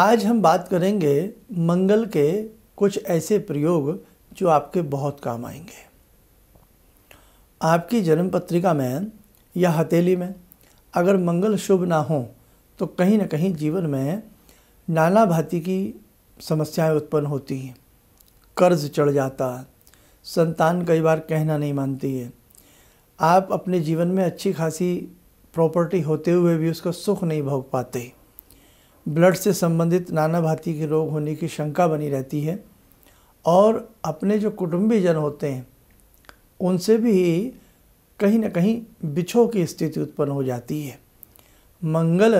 आज हम बात करेंगे मंगल के कुछ ऐसे प्रयोग जो आपके बहुत काम आएंगे आपकी जन्म पत्रिका में या हथेली में अगर मंगल शुभ ना हो तो कहीं ना कहीं जीवन में नाना भांति की समस्याएं उत्पन्न होती हैं कर्ज चढ़ जाता है संतान कई बार कहना नहीं मानती है आप अपने जीवन में अच्छी खासी प्रॉपर्टी होते हुए भी उसका सुख नहीं भोग पाते ब्लड से संबंधित नाना भांति के रोग होने की शंका बनी रहती है और अपने जो कुटुंबीजन होते हैं उनसे भी कहीं ना कहीं बिछो की स्थिति उत्पन्न हो जाती है मंगल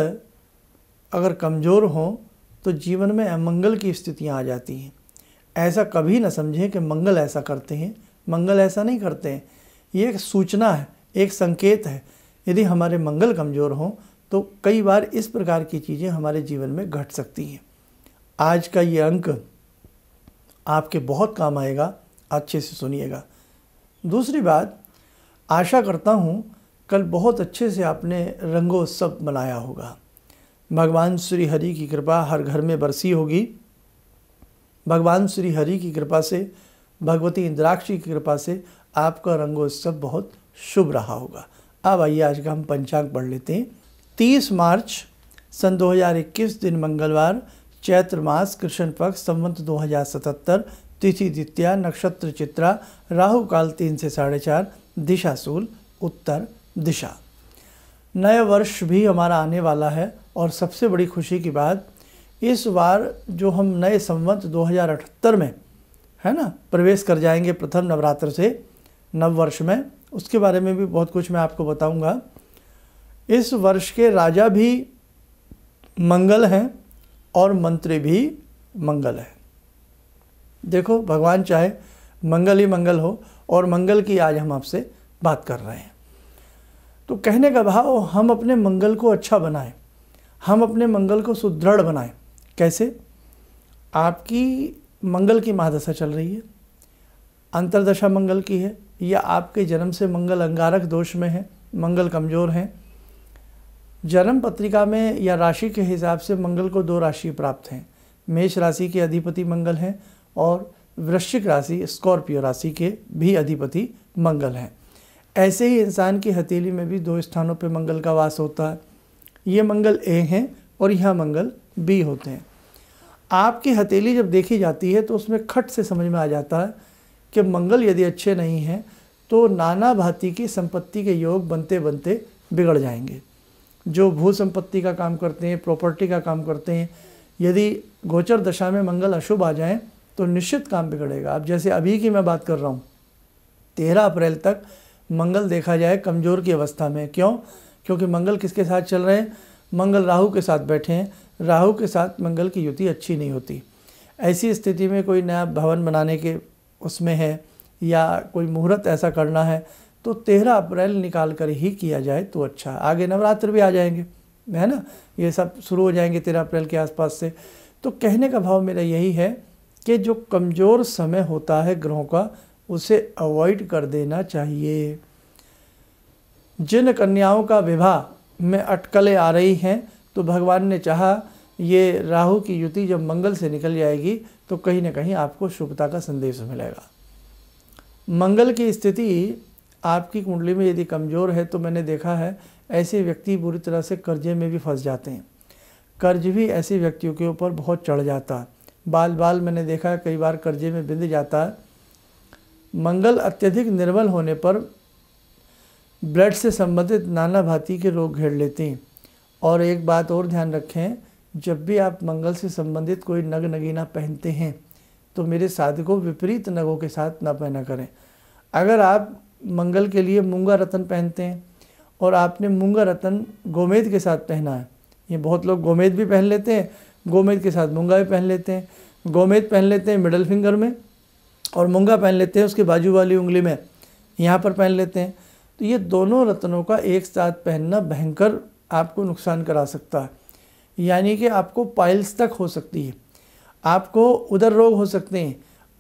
अगर कमज़ोर हों तो जीवन में अमंगल की स्थितियाँ आ जाती हैं ऐसा कभी ना समझें कि मंगल ऐसा करते हैं मंगल ऐसा नहीं करते हैं ये एक सूचना है एक संकेत है यदि हमारे मंगल कमज़ोर हों तो कई बार इस प्रकार की चीज़ें हमारे जीवन में घट सकती हैं आज का ये अंक आपके बहुत काम आएगा अच्छे से सुनिएगा दूसरी बात आशा करता हूँ कल बहुत अच्छे से आपने रंगोत्सव मनाया होगा भगवान श्री हरि की कृपा हर घर में बरसी होगी भगवान श्री हरि की कृपा से भगवती इंद्राक्षी की कृपा से आपका रंगोत्सव बहुत शुभ रहा होगा अब आइए आज का हम पंचांग पढ़ लेते हैं 30 मार्च सन 2021 दिन मंगलवार चैत्र मास कृष्ण पक्ष संवंत 2077 तिथि द्वितीया नक्षत्र चित्रा राहु काल तीन से साढ़े चार दिशा सूल उत्तर दिशा नया वर्ष भी हमारा आने वाला है और सबसे बड़ी खुशी की बात इस बार जो हम नए संवंत 2078 में है ना प्रवेश कर जाएंगे प्रथम नवरात्र से नव वर्ष में उसके बारे में भी बहुत कुछ मैं आपको बताऊंगा इस वर्ष के राजा भी मंगल हैं और मंत्री भी मंगल हैं देखो भगवान चाहे मंगल ही मंगल हो और मंगल की आज हम आपसे बात कर रहे हैं तो कहने का भाव हम अपने मंगल को अच्छा बनाएं हम अपने मंगल को सुदृढ़ बनाएं कैसे आपकी मंगल की महादशा चल रही है अंतरदशा मंगल की है या आपके जन्म से मंगल अंगारक दोष में है मंगल कमज़ोर हैं जन्म पत्रिका में या राशि के हिसाब से मंगल को दो राशि प्राप्त हैं मेष राशि के अधिपति मंगल हैं और वृश्चिक राशि स्कॉर्पियो राशि के भी अधिपति मंगल हैं ऐसे ही इंसान की हथेली में भी दो स्थानों पर मंगल का वास होता है ये मंगल ए हैं और यह मंगल बी होते हैं आपकी हथेली जब देखी जाती है तो उसमें खट से समझ में आ जाता है कि मंगल यदि अच्छे नहीं हैं तो नाना भांति की संपत्ति के योग बनते बनते बिगड़ जाएंगे जो भू संपत्ति का काम करते हैं प्रॉपर्टी का काम करते हैं यदि गोचर दशा में मंगल अशुभ आ जाए तो निश्चित काम बिगड़ेगा अब जैसे अभी की मैं बात कर रहा हूँ तेरह अप्रैल तक मंगल देखा जाए कमज़ोर की अवस्था में क्यों क्योंकि मंगल किसके साथ चल रहे हैं मंगल राहु के साथ बैठे हैं राहु के साथ मंगल की युति अच्छी नहीं होती ऐसी स्थिति में कोई नया भवन बनाने के उसमें है या कोई मुहूर्त ऐसा करना है तो तेरह अप्रैल निकाल कर ही किया जाए तो अच्छा आगे नवरात्र भी आ जाएंगे है ना ये सब शुरू हो जाएंगे तेरह अप्रैल के आसपास से तो कहने का भाव मेरा यही है कि जो कमज़ोर समय होता है ग्रहों का उसे अवॉइड कर देना चाहिए जिन कन्याओं का विवाह में अटकलें आ रही हैं तो भगवान ने चाहा ये राहु की युति जब मंगल से निकल जाएगी तो कहीं ना कहीं आपको शुभता का संदेश मिलेगा मंगल की स्थिति आपकी कुंडली में यदि कमज़ोर है तो मैंने देखा है ऐसे व्यक्ति बुरी तरह से कर्जे में भी फंस जाते हैं कर्ज भी ऐसे व्यक्तियों के ऊपर बहुत चढ़ जाता है बाल बाल मैंने देखा है कई बार कर्जे में बिंद जाता है मंगल अत्यधिक निर्बल होने पर ब्लड से संबंधित नाना भाती के रोग घेर लेते हैं और एक बात और ध्यान रखें जब भी आप मंगल से संबंधित कोई नग नगीना पहनते हैं तो मेरे साधकों विपरीत नगों के साथ ना पहना करें अगर आप मंगल के लिए मूंगा रतन पहनते हैं और आपने मूंगा रतन गोमेद के साथ पहना है ये बहुत लोग गोमेद भी पहन लेते हैं गोमेद के साथ मूंगा भी पहन लेते हैं गोमेद पहन लेते हैं मिडल फिंगर में और मूंगा पहन लेते हैं उसके बाजू वाली उंगली में यहाँ पर पहन लेते हैं तो ये दोनों रत्नों का एक साथ पहनना भयंकर आपको नुकसान करा सकता है यानी कि आपको पाइल्स तक हो सकती है आपको उधर रोग हो सकते हैं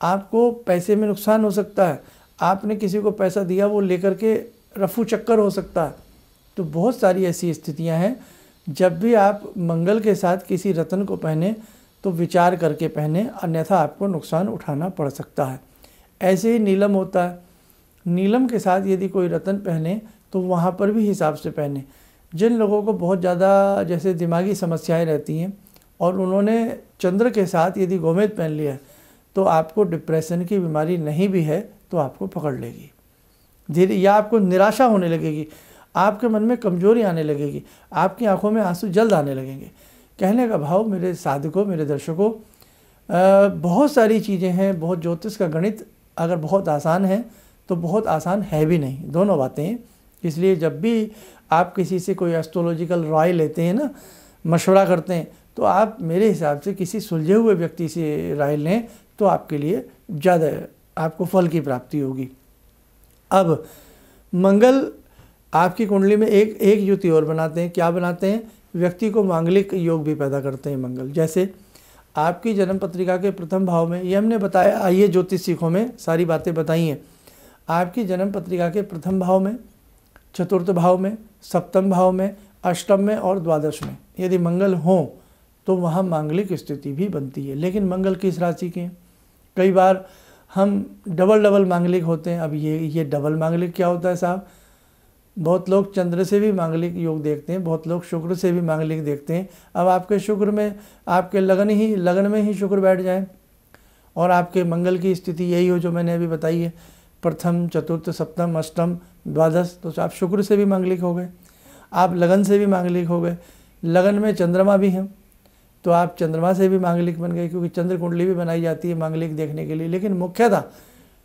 आपको पैसे में नुकसान हो सकता है आपने किसी को पैसा दिया वो लेकर के रफू चक्कर हो सकता है तो बहुत सारी ऐसी स्थितियां हैं जब भी आप मंगल के साथ किसी रतन को पहने तो विचार करके पहने अन्यथा आपको नुकसान उठाना पड़ सकता है ऐसे ही नीलम होता है नीलम के साथ यदि कोई रतन पहने तो वहाँ पर भी हिसाब से पहने जिन लोगों को बहुत ज़्यादा जैसे दिमागी समस्याएं रहती हैं और उन्होंने चंद्र के साथ यदि गोमेद पहन लिया तो आपको डिप्रेशन की बीमारी नहीं भी है तो आपको पकड़ लेगी धीरे या आपको निराशा होने लगेगी आपके मन में कमजोरी आने लगेगी आपकी आंखों में आंसू जल्द आने लगेंगे कहने का भाव मेरे साधकों मेरे दर्शकों बहुत सारी चीज़ें हैं बहुत ज्योतिष का गणित अगर बहुत आसान है तो बहुत आसान है भी नहीं दोनों बातें इसलिए जब भी आप किसी से कोई एस्ट्रोलॉजिकल राय लेते हैं ना मशवरा करते हैं तो आप मेरे हिसाब से किसी सुलझे हुए व्यक्ति से राय लें तो आपके लिए ज़्यादा आपको फल की प्राप्ति होगी अब मंगल आपकी कुंडली में एक एक युति और बनाते हैं क्या बनाते हैं व्यक्ति को मांगलिक योग भी पैदा करते हैं मंगल जैसे आपकी जन्म पत्रिका के प्रथम भाव में ये हमने बताया आइए ज्योतिष सीखों में सारी बातें बताई हैं आपकी जन्म पत्रिका के प्रथम भाव में चतुर्थ भाव में सप्तम भाव में अष्टम में और द्वादश में यदि मंगल हों तो वहाँ मांगलिक स्थिति भी बनती है लेकिन मंगल किस राशि के हैं कई बार हम डबल डबल मांगलिक होते हैं अब ये ये डबल मांगलिक क्या होता है साहब बहुत लोग चंद्र से भी मांगलिक योग देखते हैं बहुत लोग शुक्र से भी मांगलिक देखते हैं अब आपके शुक्र में आपके लगन ही लगन में ही शुक्र बैठ जाए और आपके मंगल की स्थिति यही हो जो मैंने अभी बताई है प्रथम चतुर्थ सप्तम अष्टम द्वादश तो आप शुक्र से भी मांगलिक हो गए आप लगन से भी मांगलिक हो गए लगन में चंद्रमा भी हैं तो आप चंद्रमा से भी मांगलिक बन गए क्योंकि चंद्र कुंडली भी बनाई जाती है मांगलिक देखने के लिए लेकिन मुख्यतः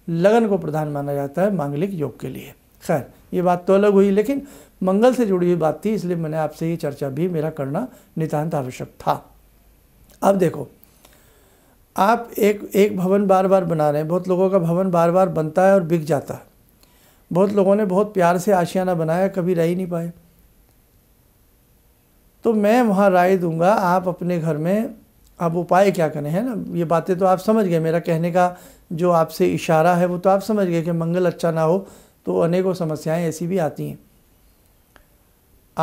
लगन को प्रधान माना जाता है मांगलिक योग के लिए खैर ये बात तो अलग हुई लेकिन मंगल से जुड़ी हुई बात थी इसलिए मैंने आपसे ये चर्चा भी मेरा करना नितान्त आवश्यक था अब देखो आप एक एक भवन बार बार बना रहे हैं बहुत लोगों का भवन बार बार बनता है और बिक जाता है बहुत लोगों ने बहुत प्यार से आशियाना बनाया कभी रह ही नहीं पाए तो मैं वहाँ राय दूंगा आप अपने घर में अब उपाय क्या करें है ना ये बातें तो आप समझ गए मेरा कहने का जो आपसे इशारा है वो तो आप समझ गए कि मंगल अच्छा ना हो तो अनेकों समस्याएं ऐसी भी आती हैं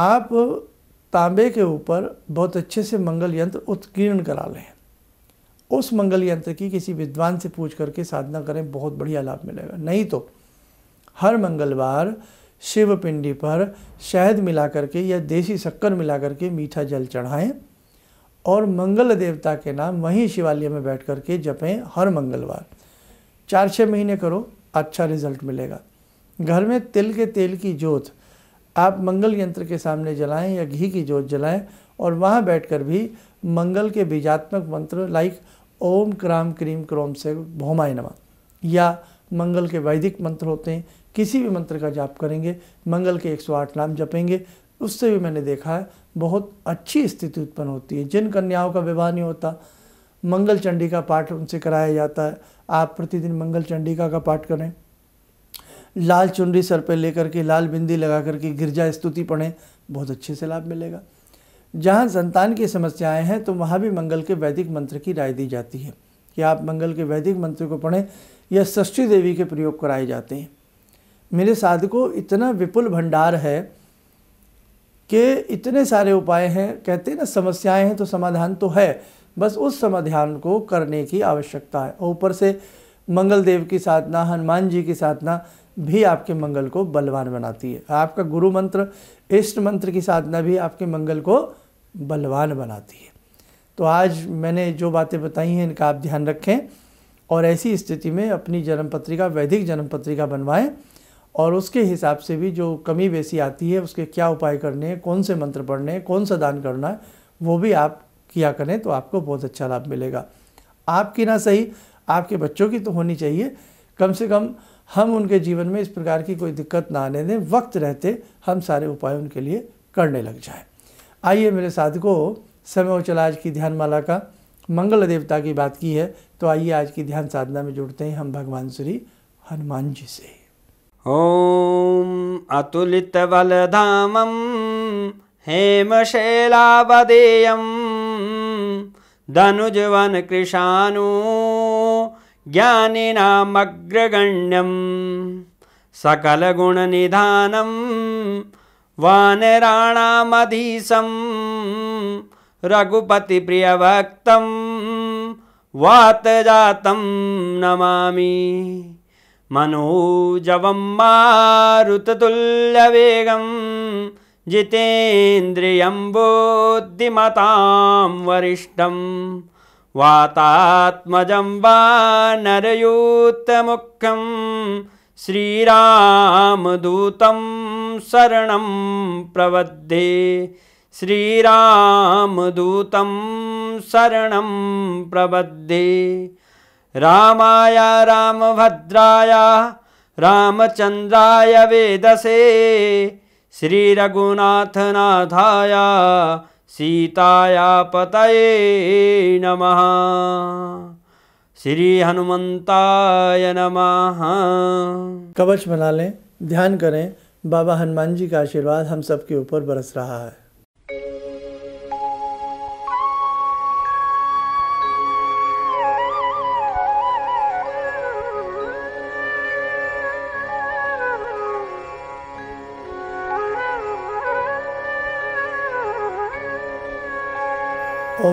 आप तांबे के ऊपर बहुत अच्छे से मंगल यंत्र उत्कीर्ण करा लें उस मंगल यंत्र की किसी विद्वान से पूछ करके साधना करें बहुत बढ़िया लाभ मिलेगा नहीं तो हर मंगलवार शिव पिंडी पर शहद मिला करके या देसी शक्कर मिला करके मीठा जल चढ़ाएं और मंगल देवता के नाम वहीं शिवालय में बैठ करके जपें हर मंगलवार चार छः महीने करो अच्छा रिजल्ट मिलेगा घर में तिल के तेल की जोत आप मंगल यंत्र के सामने जलाएं या घी की जोत जलाएं और वहाँ बैठकर भी मंगल के बीजात्मक मंत्र लाइक ओम क्राम क्रीम क्रोम से भोमाय नमा या मंगल के वैदिक मंत्र होते हैं किसी भी मंत्र का जाप करेंगे मंगल के 108 नाम जपेंगे उससे भी मैंने देखा है बहुत अच्छी स्थिति उत्पन्न होती है जिन कन्याओं का विवाह नहीं होता मंगल चंडी का पाठ उनसे कराया जाता है आप प्रतिदिन मंगल चंडिका का पाठ करें लाल चुनरी सर पर लेकर के लाल बिंदी लगा करके गिरजा स्तुति पढ़ें बहुत अच्छे से लाभ मिलेगा जहाँ संतान की समस्याएं हैं तो वहाँ भी मंगल के वैदिक मंत्र की राय दी जाती है कि आप मंगल के वैदिक मंत्र को पढ़ें या षष्ठी देवी के प्रयोग कराए जाते हैं मेरे साधकों इतना विपुल भंडार है कि इतने सारे उपाय हैं कहते हैं ना समस्याएं हैं तो समाधान तो है बस उस समाधान को करने की आवश्यकता है और ऊपर से मंगल देव की साधना हनुमान जी की साधना भी आपके मंगल को बलवान बनाती है आपका गुरु मंत्र इष्ट मंत्र की साधना भी आपके मंगल को बलवान बनाती है तो आज मैंने जो बातें बताई हैं इनका आप ध्यान रखें और ऐसी स्थिति में अपनी जन्म पत्रिका वैदिक जन्म पत्रिका बनवाएं और उसके हिसाब से भी जो कमी बेसी आती है उसके क्या उपाय करने हैं कौन से मंत्र पढ़ने हैं कौन सा दान करना है वो भी आप किया करें तो आपको बहुत अच्छा लाभ मिलेगा आपकी ना सही आपके बच्चों की तो होनी चाहिए कम से कम हम उनके जीवन में इस प्रकार की कोई दिक्कत ना आने दें वक्त रहते हम सारे उपाय उनके लिए करने लग जाएं आइए मेरे साथ को समय चला आज की ध्यान माला का मंगल देवता की बात की है तो आइए आज की ध्यान साधना में जुड़ते हैं हम भगवान श्री हनुमान जी से ओम अतुलित बलधामम हेमशैलावदेयं सकल गुण निधानम वानराणामधीशम रघुपतिप्रियभक्तं वातजातं नमामि मनोजवं मारुततुल्यवेगं जितेन्द्रियं बुद्धिमतां वरिष्ठं वातात्मजं वा नरयूतमुखं श्रीरामदूतं शरणं प्रवद्धे श्रीरामदूतं शरण प्रबद्धे राम भद्राया रामचंद्रा वेदसे श्रीरघुनाथनाथाय सीताया पतये नमः श्री हनुमंताय नमः कवच बना लें ध्यान करें बाबा हनुमान जी का आशीर्वाद हम सब के ऊपर बरस रहा है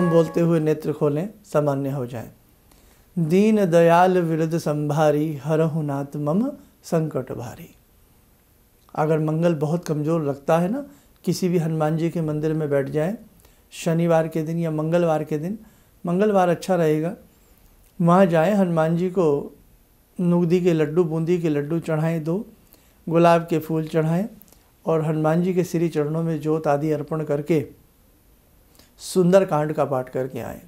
ओम बोलते हुए नेत्र खोलें सामान्य हो जाए दीन दयाल विरुद्ध संभारी हर हुनात मम संकट भारी अगर मंगल बहुत कमज़ोर लगता है ना किसी भी हनुमान जी के मंदिर में बैठ जाएं शनिवार के दिन या मंगलवार के दिन मंगलवार अच्छा रहेगा वहाँ जाएं हनुमान जी को नुगदी के लड्डू बूंदी के लड्डू चढ़ाएं दो गुलाब के फूल चढ़ाएं और हनुमान जी के श्री चरणों में जोत आदि अर्पण करके सुंदरकांड का पाठ करके आए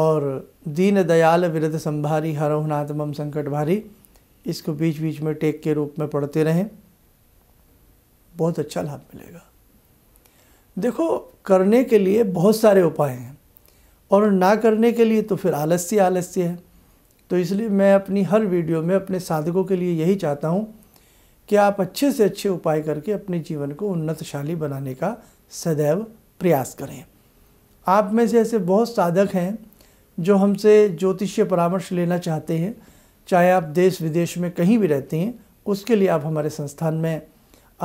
और दीन दयाल विरध संभारी हरोहनात्मम संकट भारी इसको बीच बीच में टेक के रूप में पढ़ते रहें बहुत अच्छा लाभ मिलेगा देखो करने के लिए बहुत सारे उपाय हैं और ना करने के लिए तो फिर आलस्य आलस्य है तो इसलिए मैं अपनी हर वीडियो में अपने साधकों के लिए यही चाहता हूँ कि आप अच्छे से अच्छे उपाय करके अपने जीवन को उन्नतशाली बनाने का सदैव प्रयास करें आप में से ऐसे बहुत साधक हैं जो हमसे ज्योतिषीय परामर्श लेना चाहते हैं चाहे आप देश विदेश में कहीं भी रहते हैं उसके लिए आप हमारे संस्थान में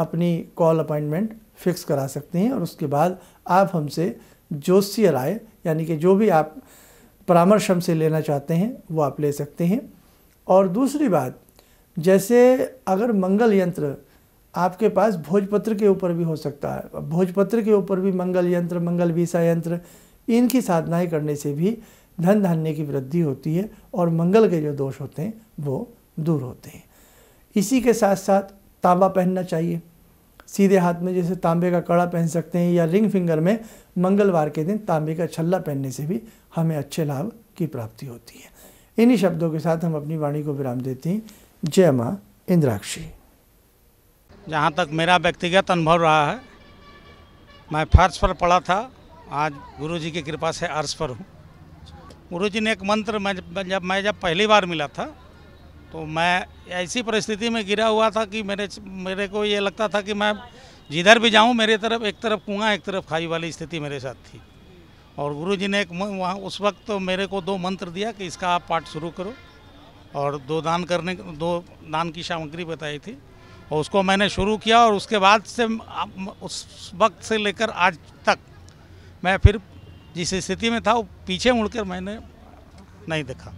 अपनी कॉल अपॉइंटमेंट फिक्स करा सकते हैं और उसके बाद आप हमसे ज्योतिषीय राय यानी कि जो भी आप परामर्श हमसे लेना चाहते हैं वो आप ले सकते हैं और दूसरी बात जैसे अगर मंगल यंत्र आपके पास भोजपत्र के ऊपर भी हो सकता है भोजपत्र के ऊपर भी मंगल यंत्र मंगल वीसा यंत्र इनकी साधनाएं करने से भी धन धान्य की वृद्धि होती है और मंगल के जो दोष होते हैं वो दूर होते हैं इसी के साथ साथ तांबा पहनना चाहिए सीधे हाथ में जैसे तांबे का कड़ा पहन सकते हैं या रिंग फिंगर में मंगलवार के दिन तांबे का छल्ला पहनने से भी हमें अच्छे लाभ की प्राप्ति होती है इन्हीं शब्दों के साथ हम अपनी वाणी को विराम देते हैं जय माँ इंद्राक्षी जहाँ तक मेरा व्यक्तिगत अनुभव रहा है मैं फर्श पर पड़ा था आज गुरुजी की कृपा से अर्श पर हूँ गुरुजी ने एक मंत्र मैं जब मैं जब पहली बार मिला था तो मैं ऐसी परिस्थिति में गिरा हुआ था कि मेरे मेरे को ये लगता था कि मैं जिधर भी जाऊँ मेरे तरफ एक तरफ कुआँ एक तरफ खाई वाली स्थिति मेरे साथ थी और गुरु ने एक वहाँ उस वक्त तो मेरे को दो मंत्र दिया कि इसका आप पाठ शुरू करो और दो दान करने दो दान की सामग्री बताई थी और उसको मैंने शुरू किया और उसके बाद से उस वक्त से लेकर आज तक मैं फिर जिस स्थिति में था वो पीछे मुड़कर मैंने नहीं देखा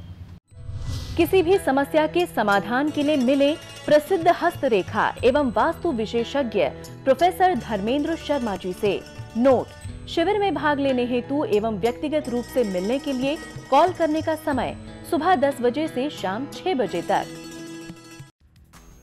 किसी भी समस्या के समाधान के लिए मिले प्रसिद्ध हस्तरेखा एवं वास्तु विशेषज्ञ प्रोफेसर धर्मेंद्र शर्मा जी से नोट शिविर में भाग लेने हेतु एवं व्यक्तिगत रूप से मिलने के लिए कॉल करने का समय सुबह 10 बजे से शाम 6 बजे तक